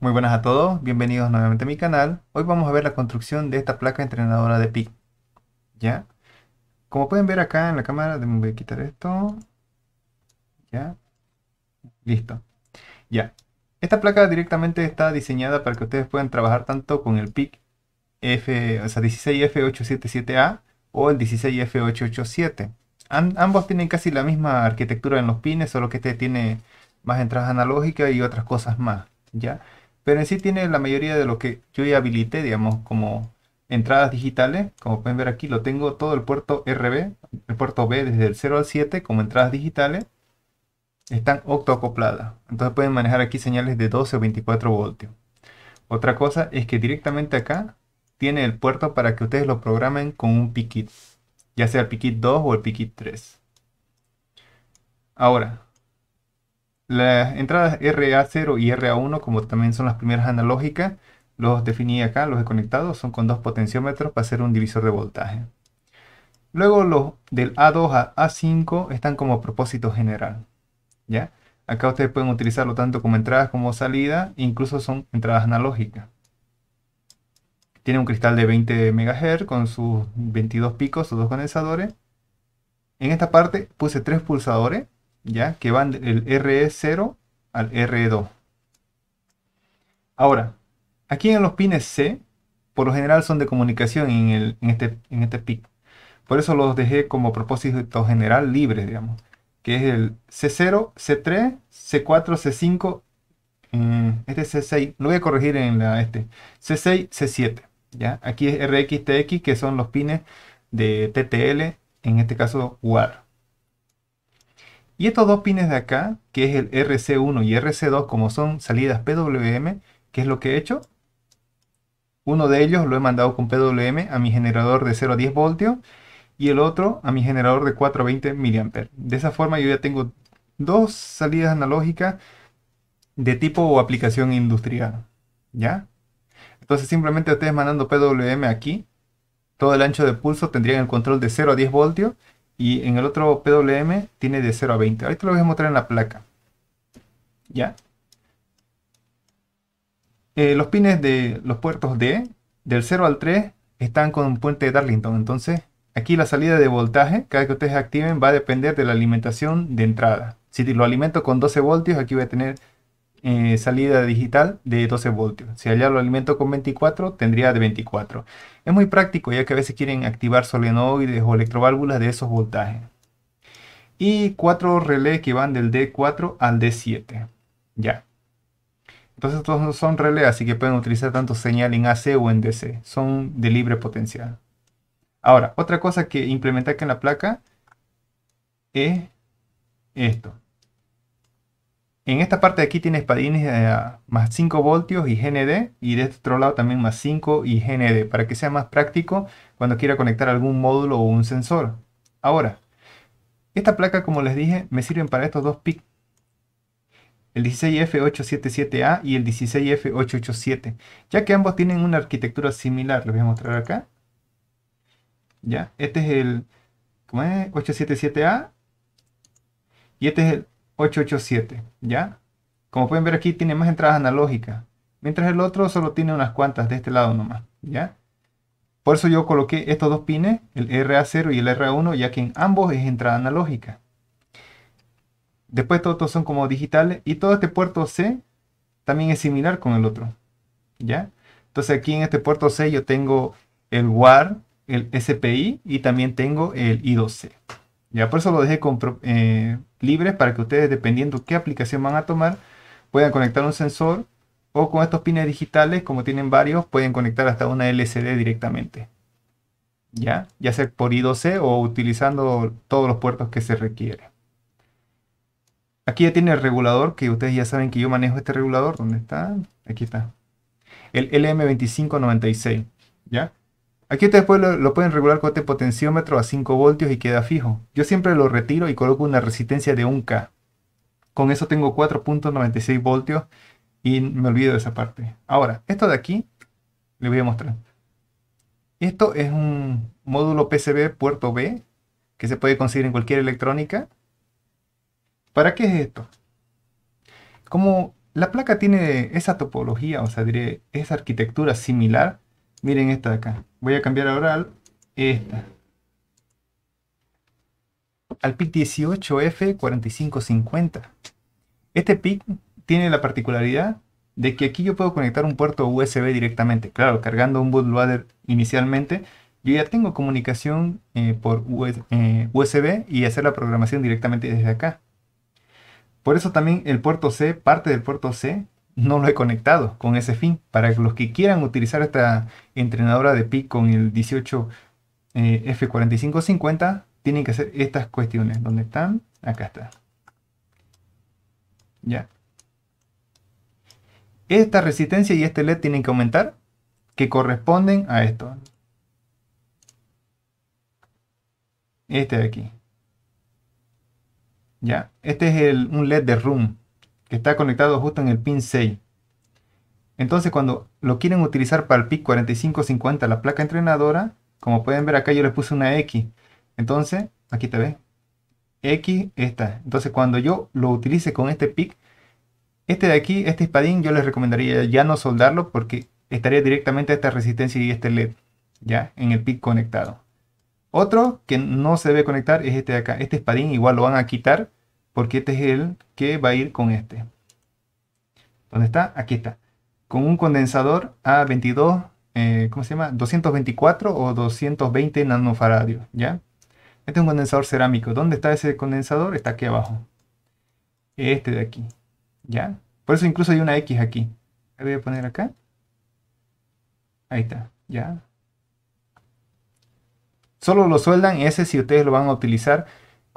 Muy buenas a todos, bienvenidos nuevamente a mi canal. Hoy vamos a ver la construcción de esta placa entrenadora de PIC. ¿Ya? Como pueden ver acá en la cámara, voy a quitar esto. ¿Ya? Listo. Ya. Esta placa directamente está diseñada para que ustedes puedan trabajar tanto con el PIC F, o sea, 16F877A o el 16F887. ambos tienen casi la misma arquitectura en los pines, solo que este tiene más entradas analógicas y otras cosas más. ¿Ya? Pero en sí tiene la mayoría de lo que yo ya habilité, digamos, como entradas digitales. Como pueden ver aquí, lo tengo todo el puerto RB, el puerto B desde el 0 al 7 como entradas digitales. Están octoacopladas. Entonces pueden manejar aquí señales de 12 o 24 voltios. Otra cosa es que directamente acá tiene el puerto para que ustedes lo programen con un Pikit, Ya sea el Pikit 2 o el Pikit 3. Ahora, las entradas RA0 y RA1, como también son las primeras analógicas, los definí acá, los he conectado, son con dos potenciómetros para hacer un divisor de voltaje. Luego los del A2 a A5 están como propósito general. ¿ya? Acá ustedes pueden utilizarlo tanto como entradas como salida, incluso son entradas analógicas. Tiene un cristal de 20 MHz con sus 22 picos, o dos condensadores. En esta parte puse tres pulsadores que van del RE0 al RE2. Ahora, aquí en los pines C, por lo general son de comunicación en, este, en este PIC. Por eso los dejé como propósito general libres, digamos, que es el C0, C3, C4, C5, este C6, lo voy a corregir en este, C6, C7, ¿ya? Aquí es RX, TX, que son los pines de TTL, en este caso UAR. Y estos dos pines de acá, que es el RC1 y RC2, como son salidas PWM, ¿qué es lo que he hecho? Uno de ellos lo he mandado con PWM a mi generador de 0 a 10 voltios y el otro a mi generador de a 4 20 mA. De esa forma yo ya tengo dos salidas analógicas de tipo o aplicación industrial. ¿Ya? Entonces simplemente ustedes mandando PWM aquí, todo el ancho de pulso tendrían el control de 0 a 10 voltios y en el otro PWM tiene de 0 a 20. Ahorita lo voy a mostrar en la placa. ¿Ya? Eh, los pines de los puertos D, del 0 al 3, están con un puente de Darlington. Entonces, aquí la salida de voltaje, cada que ustedes activen, va a depender de la alimentación de entrada. Si lo alimento con 12 voltios, aquí voy a tener eh, salida digital de 12 voltios. Si allá lo alimento con 24, tendría de 24. Es muy práctico ya que a veces quieren activar solenoides o electroválvulas de esos voltajes. Y cuatro relés que van del D4 al D7. Ya. Entonces estos son relés, así que pueden utilizar tanto señal en AC o en DC. Son de libre potencial. Ahora, otra cosa que implementar aquí en la placa es esto. En esta parte de aquí tiene espadines eh, más 5 voltios y GND y de este otro lado también más 5 y GND para que sea más práctico cuando quiera conectar algún módulo o un sensor. Ahora, esta placa como les dije me sirven para estos dos PIC. El 16F877A y el 16F887 ya que ambos tienen una arquitectura similar. Les voy a mostrar acá. Ya, este es el 877A y este es el 887, ¿ya? Como pueden ver aquí tiene más entradas analógicas, mientras el otro solo tiene unas cuantas de este lado nomás, ¿ya? Por eso yo coloqué estos dos pines, el RA0 y el RA1, ya que en ambos es entrada analógica. Después todos, son como digitales y todo este puerto C también es similar con el otro, ¿ya? Entonces aquí en este puerto C yo tengo el WAR, el SPI y también tengo el I2C. Ya por eso lo dejé con, eh, libres para que ustedes, dependiendo qué aplicación van a tomar, puedan conectar un sensor o con estos pines digitales, como tienen varios, pueden conectar hasta una LCD directamente. ¿Ya? ya sea por I2C o utilizando todos los puertos que se requiere. Aquí ya tiene el regulador, que ustedes ya saben que yo manejo este regulador. ¿Dónde está? Aquí está. El LM2596. ¿Ya? Aquí ustedes lo, lo, pueden regular con este potenciómetro a 5 voltios y queda fijo. Yo siempre lo retiro y coloco una resistencia de 1K. Con eso tengo 4.96 voltios y me olvido de esa parte. Ahora, esto de aquí, le voy a mostrar. Esto es un módulo PCB puerto B que se puede conseguir en cualquier electrónica. ¿Para qué es esto? Como la placa tiene esa topología, o sea, diré, esa arquitectura similar Miren esta de acá. Voy a cambiar ahora al esta. Al PIC 18F4550. Este PIC tiene la particularidad de que aquí yo puedo conectar un puerto USB directamente. Claro, cargando un bootloader inicialmente, yo ya tengo comunicación eh, por USB eh, y hacer la programación directamente desde acá. Por eso también el puerto C, parte del puerto C, no lo he conectado con ese fin. Para los que quieran utilizar esta entrenadora de PIC con el 18 eh, F4550, tienen que hacer estas cuestiones. ¿Dónde están? Acá está. Ya. Esta resistencia y este LED tienen que aumentar, que corresponden a esto. Este de aquí. Ya. Este es el, un LED de room que está conectado justo en el pin 6. Entonces cuando lo quieren utilizar para el PIC 4550, la placa entrenadora, como pueden ver acá yo le puse una X. Entonces, aquí te ve X, esta. Entonces cuando yo lo utilice con este PIC, este de aquí, este espadín, yo les recomendaría ya no soldarlo porque estaría directamente esta resistencia y este LED ya en el PIC conectado. Otro que no se debe conectar es este de acá. Este espadín igual lo van a quitar porque este es el que va a ir con este. ¿Dónde está? Aquí está. Con un condensador a 22, eh, ¿cómo se llama? 224 o 220 nanofaradios, ¿ya? Este es un condensador cerámico. ¿Dónde está ese condensador? Está aquí abajo. Este de aquí, ¿ya? Por eso incluso hay una X aquí. La voy a poner acá. Ahí está, ¿ya? Solo lo sueldan ese si ustedes lo van a utilizar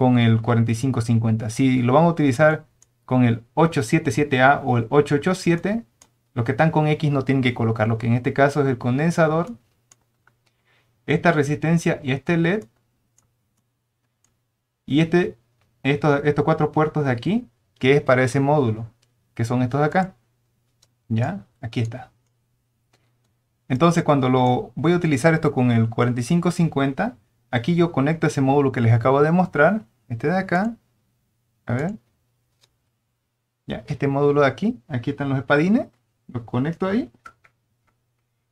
con el 4550. Si lo van a utilizar con el 877A o el 887, los que están con X no tienen que colocar, lo que en este caso es el condensador, esta resistencia y este LED. Y este, estos, estos cuatro puertos de aquí, que es para ese módulo, que son estos de acá. ¿Ya? Aquí está. Entonces cuando lo voy a utilizar esto con el 4550, aquí yo conecto ese módulo que les acabo de mostrar este de acá. A ver. Ya, este módulo de aquí. Aquí están los espadines. Los conecto ahí.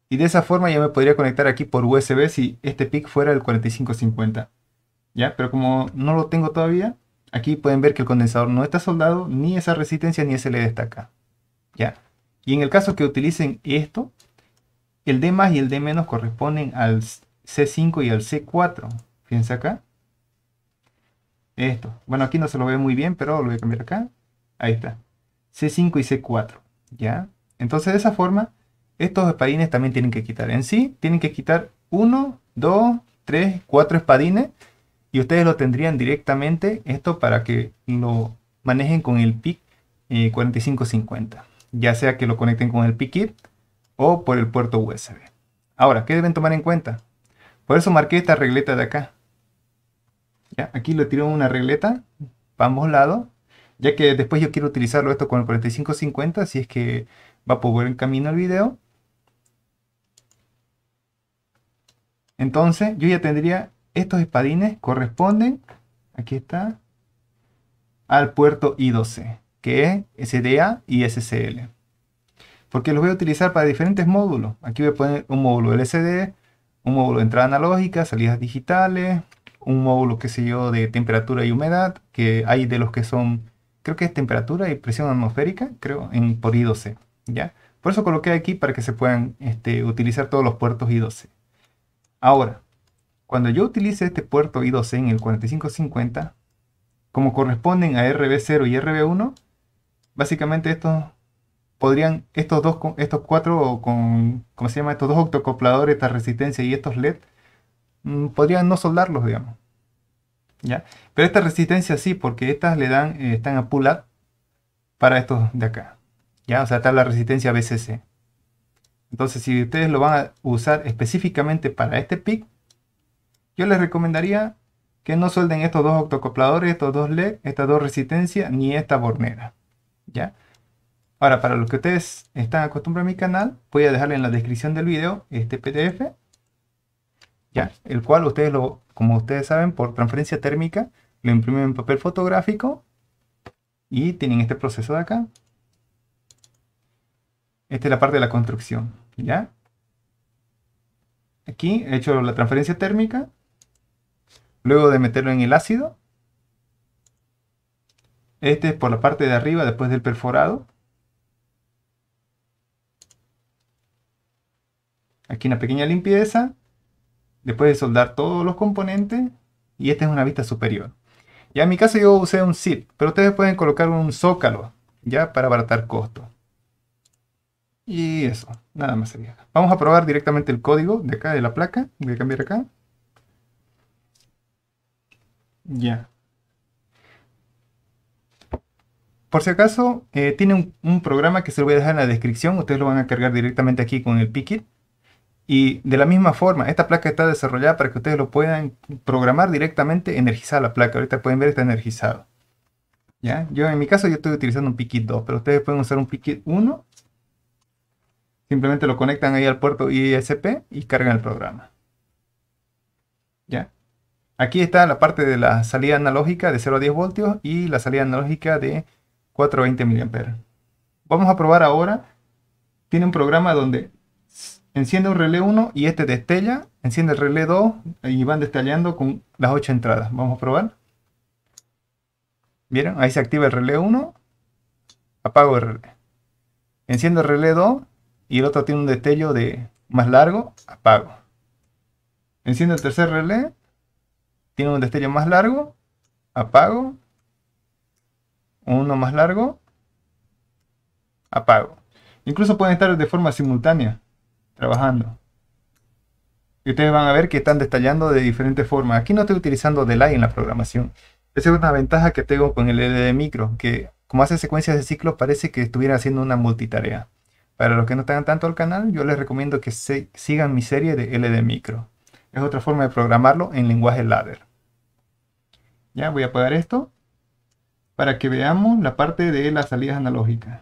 Y de esa forma ya me podría conectar aquí por USB si este pic fuera el 4550. Ya, pero como no lo tengo todavía, aquí pueden ver que el condensador no está soldado, ni esa resistencia ni ese LED está acá. Ya. Y en el caso que utilicen esto, el D más y el D menos corresponden al C5 y al C4. Fíjense acá. Esto. Bueno, aquí no se lo ve muy bien, pero lo voy a cambiar acá. Ahí está. C5 y C4. ¿Ya? Entonces, de esa forma, estos espadines también tienen que quitar. En sí, tienen que quitar 1, 2, 3, 4 espadines. Y ustedes lo tendrían directamente esto para que lo manejen con el PIC 4550. Eh, ya sea que lo conecten con el PIC o por el puerto USB. Ahora, ¿qué deben tomar en cuenta? Por eso marqué esta regleta de acá aquí le tiro una regleta para ambos lados, ya que después yo quiero utilizarlo esto con el 4550, si es que va por buen camino el video. Entonces yo ya tendría estos espadines corresponden, aquí está, al puerto I12, que es SDA y SCL. Porque los voy a utilizar para diferentes módulos. Aquí voy a poner un módulo LCD, un módulo de entrada analógica, salidas digitales, un módulo, qué sé yo, de temperatura y humedad, que hay de los que son, creo que es temperatura y presión atmosférica, creo, en, por I12, ¿ya? Por eso coloqué aquí para que se puedan este, utilizar todos los puertos I12. Ahora, cuando yo utilice este puerto I12 en el 4550, como corresponden a RB0 y RB1, básicamente estos podrían, estos dos, estos cuatro, con, ¿cómo se llama? Estos dos octocopladores, esta resistencia y estos LED, Mm, podrían no soldarlos, digamos. ¿Ya? Pero esta resistencia sí, porque estas le dan, eh, están a pull para estos de acá. ¿Ya? O sea, está la resistencia BCC. Entonces, si ustedes lo van a usar específicamente para este pick, yo les recomendaría que no suelden estos dos octocopladores, estos dos LED, estas dos resistencias, ni esta bornera. ¿Ya? Ahora, para los que ustedes están acostumbrados a mi canal, voy a dejarle en la descripción del video este PDF el cual ustedes lo, como ustedes saben, por transferencia térmica, lo imprimen en papel fotográfico y tienen este proceso de acá. Esta es la parte de la construcción, ¿ya? Aquí he hecho la transferencia térmica, luego de meterlo en el ácido. Este es por la parte de arriba después del perforado. Aquí una pequeña limpieza después de soldar todos los componentes y esta es una vista superior. Ya en mi caso yo usé un zip, pero ustedes pueden colocar un zócalo ya para abaratar costo Y eso, nada más sería. Vamos a probar directamente el código de acá de la placa. Voy a cambiar acá. Ya. Por si acaso, eh, tiene un, un, programa que se lo voy a dejar en la descripción. Ustedes lo van a cargar directamente aquí con el Pickit. Y de la misma forma, esta placa está desarrollada para que ustedes lo puedan programar directamente, energizar la placa. Ahorita pueden ver está energizado. ¿Ya? Yo en mi caso yo estoy utilizando un piquito 2, pero ustedes pueden usar un PIKIT 1. Simplemente lo conectan ahí al puerto ISP y cargan el programa. ¿Ya? Aquí está la parte de la salida analógica de 0 a 10 voltios y la salida analógica de a 4 20 mA. Vamos a probar ahora. Tiene un programa donde enciende un relé 1 y este destella, enciende el relé 2 y van destellando con las 8 entradas. Vamos a probar. ¿Vieron? Ahí se activa el relé 1, apago el relé. Enciendo el relé 2 y el otro tiene un destello de más largo, apago. Enciendo el tercer relé, tiene un destello más largo, apago. Uno más largo, apago. Incluso pueden estar de forma simultánea trabajando. Y ustedes van a ver que están detallando de diferentes formas. Aquí no estoy utilizando delay en la programación. Esa es una ventaja que tengo con el LD micro, que como hace secuencias de ciclos parece que estuviera haciendo una multitarea. Para los que no están tanto al canal, yo les recomiendo que sigan mi serie de LD micro. Es otra forma de programarlo en lenguaje ladder. Ya voy a apagar esto para que veamos la parte de las salidas analógicas.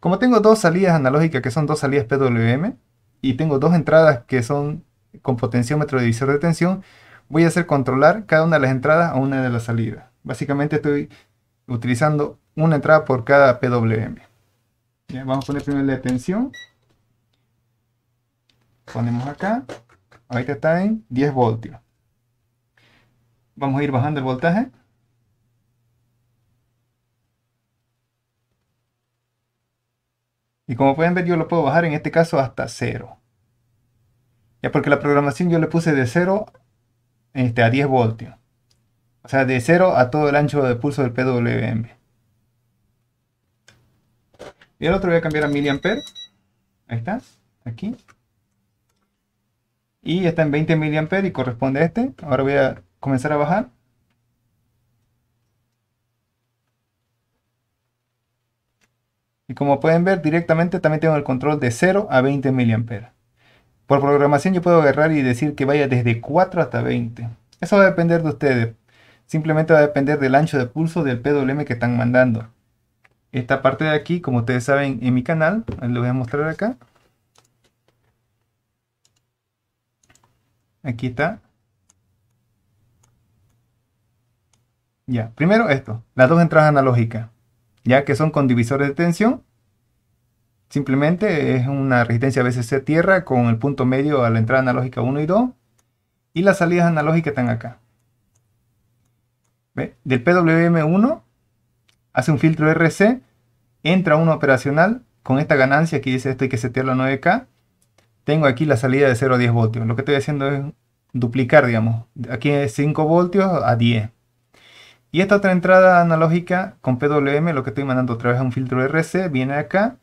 Como tengo dos salidas analógicas que son dos salidas PWM y tengo dos entradas que son con potenciómetro divisor de tensión, voy a hacer controlar cada una de las entradas a una de las salidas. Básicamente estoy utilizando una entrada por cada PWM. Vamos a poner primero la tensión. Ponemos acá. Ahorita está en 10 voltios. Vamos a ir bajando el voltaje. Y como pueden ver, yo lo puedo bajar en este caso hasta 0. Ya porque la programación yo le puse de 0 este, a 10 voltios. O sea, de 0 a todo el ancho de pulso del PWM. Y el otro voy a cambiar a miliamper. Ahí está, aquí. Y está en 20 miliamper y corresponde a este. Ahora voy a comenzar a bajar. Y como pueden ver, directamente también tengo el control de 0 a 20 mA. Por programación yo puedo agarrar y decir que vaya desde 4 hasta 20. Eso va a depender de ustedes. Simplemente va a depender del ancho de pulso del PWM que están mandando. Esta parte de aquí, como ustedes saben, en mi canal, les voy a mostrar acá. Aquí está. Ya, primero esto, las dos entradas analógicas ya que son con divisores de tensión. Simplemente es una resistencia BCC tierra con el punto medio a la entrada analógica 1 y 2 y las salidas analógicas están acá. Del PWM1 hace un filtro RC, entra uno operacional con esta ganancia, que dice esto hay que setearlo a 9K. Tengo aquí la salida de 0 a 10 voltios. Lo que estoy haciendo es duplicar, digamos. Aquí es 5 voltios a 10. Y esta otra entrada analógica con PWM, lo que estoy mandando a través a un filtro RC, viene acá.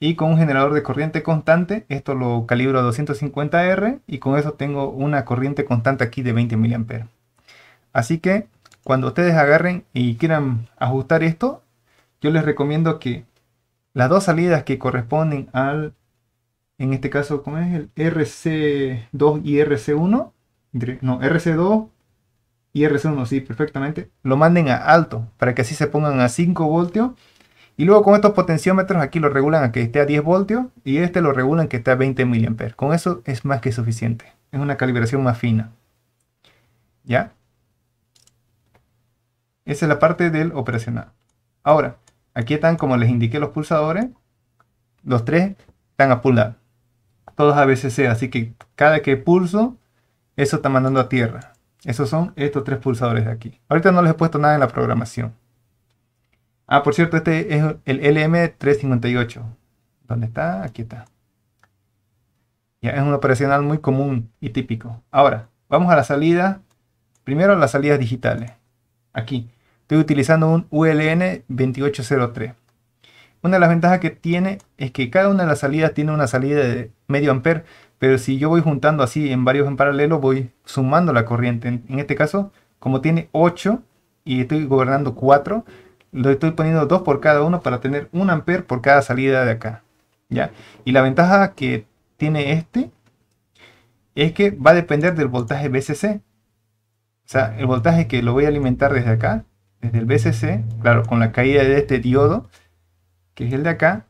Y con un generador de corriente constante, esto lo calibro a 250R y con eso tengo una corriente constante aquí de 20 mA. Así que cuando ustedes agarren y quieran ajustar esto, yo les recomiendo que las dos salidas que corresponden al, en este caso, ¿cómo es? El RC2 y RC1, no, RC2 IR1, sí, perfectamente, lo manden a alto para que así se pongan a 5 voltios. Y luego con estos potenciómetros aquí lo regulan a que esté a 10 voltios y este lo regulan que esté a 20 mA. Con eso es más que suficiente. Es una calibración más fina. ¿Ya? Esa es la parte del operacional. Ahora, aquí están como les indiqué los pulsadores. Los tres están a pulgar Todos a veces así que cada que pulso, eso está mandando a tierra. Esos son estos tres pulsadores de aquí. Ahorita no les he puesto nada en la programación. Ah, por cierto, este es el LM358. ¿Dónde está? Aquí está. Ya es un operacional muy común y típico. Ahora, vamos a la salida. Primero las salidas digitales. Aquí. Estoy utilizando un ULN 2803. Una de las ventajas que tiene es que cada una de las salidas tiene una salida de medio amper pero si yo voy juntando así en varios en paralelo, voy sumando la corriente. En, este caso, como tiene 8 y estoy gobernando 4, lo estoy poniendo 2 por cada uno para tener 1 ampere por cada salida de acá. ¿ya? Y la ventaja que tiene este es que va a depender del voltaje BCC. O sea, el voltaje que lo voy a alimentar desde acá, desde el BCC, claro, con la caída de este diodo, que es el de acá,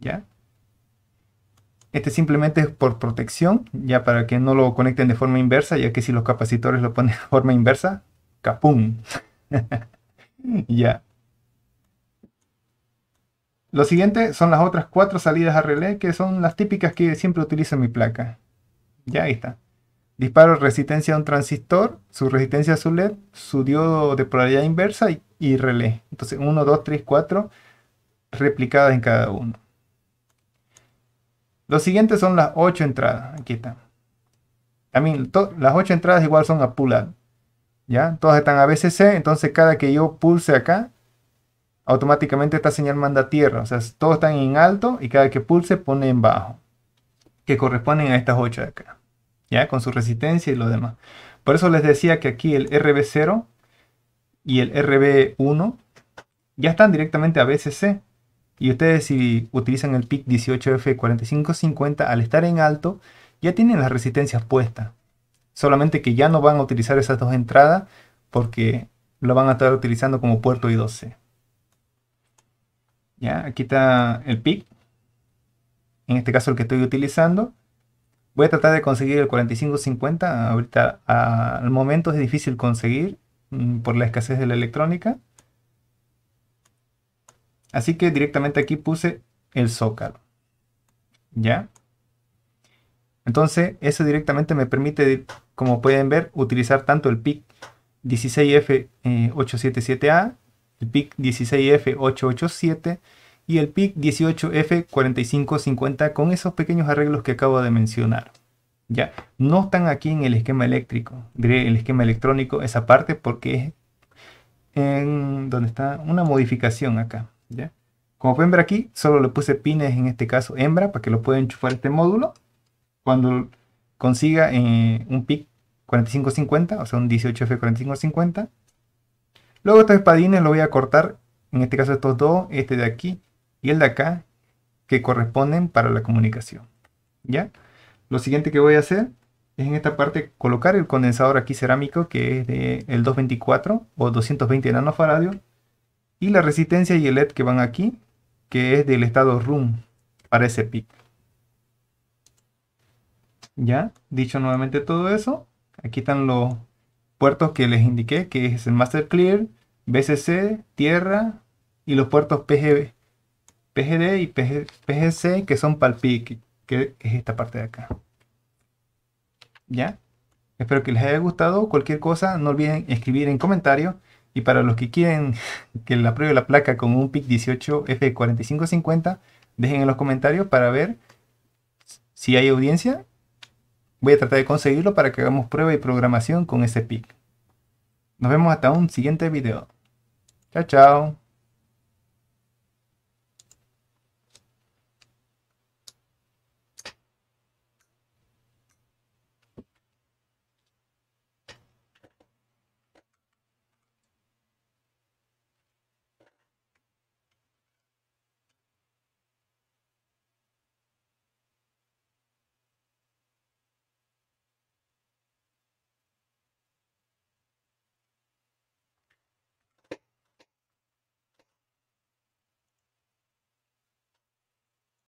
¿ya? Este simplemente es por protección, ya para que no lo conecten de forma inversa, ya que si los capacitores lo ponen de forma inversa, capum. ya. Lo siguiente son las otras cuatro salidas a relé, que son las típicas que siempre utilizo en mi placa. Ya ahí está. Disparo resistencia a un transistor, su resistencia a su LED, su diodo de polaridad inversa y, relé. Entonces 1, 2, 3, 4 replicadas en cada uno. Los siguientes son las 8 entradas. Aquí están. También las 8 entradas igual son a pull ¿Ya? Todas están a BCC, entonces cada que yo pulse acá, automáticamente esta señal manda tierra. O sea, todos están en alto y cada que pulse pone en bajo. Que corresponden a estas 8 de acá. ¿Ya? Con su resistencia y lo demás. Por eso les decía que aquí el RB0 y el RB1 ya están directamente a BCC. Y ustedes si utilizan el PIC 18F4550 al estar en alto, ya tienen las resistencias puestas. Solamente que ya no van a utilizar esas dos entradas porque lo van a estar utilizando como puerto I12. Ya, aquí está el PIC. En este caso el que estoy utilizando. Voy a tratar de conseguir el 4550. Ahorita al momento es difícil conseguir mm, por la escasez de la electrónica. Así que directamente aquí puse el zócalo. ¿Ya? Entonces, eso directamente me permite, como pueden ver, utilizar tanto el PIC 16F877A, eh, el PIC 16F887 y el PIC 18F4550 con esos pequeños arreglos que acabo de mencionar. Ya, no están aquí en el esquema eléctrico, diré el esquema electrónico, esa parte porque es en donde está una modificación acá. Como pueden ver aquí, solo le puse pines, en este caso hembra, para que lo pueda enchufar este módulo. Cuando consiga eh, un PIC 4550, o sea un 18F4550. Luego estos espadines lo voy a cortar, en este caso estos dos, este de aquí y el de acá, que corresponden para la comunicación. ¿Ya? Lo siguiente que voy a hacer es en esta parte colocar el condensador aquí cerámico que es del 224 o 220 nanofaradio, y la resistencia y el LED que van aquí, que es del estado room para ese pic. Ya, dicho nuevamente todo eso, aquí están los puertos que les indiqué, que es el Master Clear, BCC, Tierra y los puertos PGB, PGD y PGC que son para el PIC, que es esta parte de acá. ¿Ya? Espero que les haya gustado. Cualquier cosa, no olviden escribir en comentarios y para los que quieren que la pruebe la placa con un PIC 18 F4550, dejen en los comentarios para ver si hay audiencia. Voy a tratar de conseguirlo para que hagamos prueba y programación con ese PIC. Nos vemos hasta un siguiente video. Chao, chao.